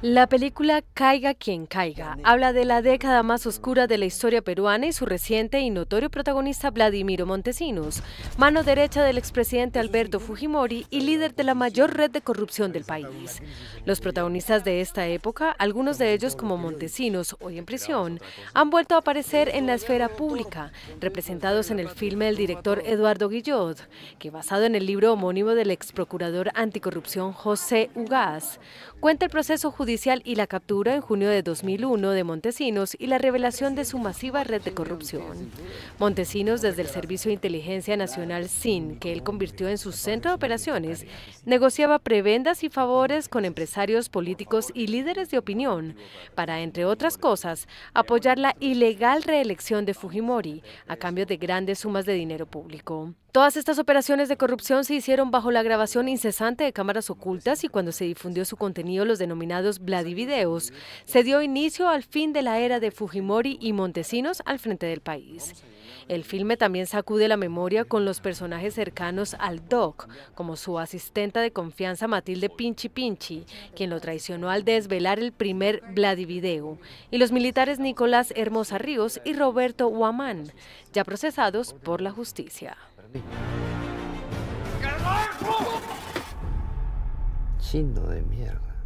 La película Caiga quien caiga habla de la década más oscura de la historia peruana y su reciente y notorio protagonista Vladimiro Montesinos, mano derecha del expresidente Alberto Fujimori y líder de la mayor red de corrupción del país. Los protagonistas de esta época, algunos de ellos como Montesinos, hoy en prisión, han vuelto a aparecer en la esfera pública, representados en el filme del director Eduardo Guillot, que basado en el libro homónimo del ex procurador anticorrupción José Ugaz, cuenta el proceso judicial y la captura en junio de 2001 de Montesinos y la revelación de su masiva red de corrupción. Montesinos, desde el Servicio de Inteligencia Nacional SIN, que él convirtió en su centro de operaciones, negociaba prebendas y favores con empresarios políticos y líderes de opinión para, entre otras cosas, apoyar la ilegal reelección de Fujimori a cambio de grandes sumas de dinero público. Todas estas operaciones de corrupción se hicieron bajo la grabación incesante de cámaras ocultas y cuando se difundió su contenido los denominados Vladivideos, se dio inicio al fin de la era de Fujimori y Montesinos al frente del país. El filme también sacude la memoria con los personajes cercanos al Doc, como su asistenta de confianza Matilde Pinchi Pinchi, quien lo traicionó al desvelar el primer Vladivideo, y los militares Nicolás Hermosa Ríos y Roberto Huamán, ya procesados por la justicia. Chino de mierda.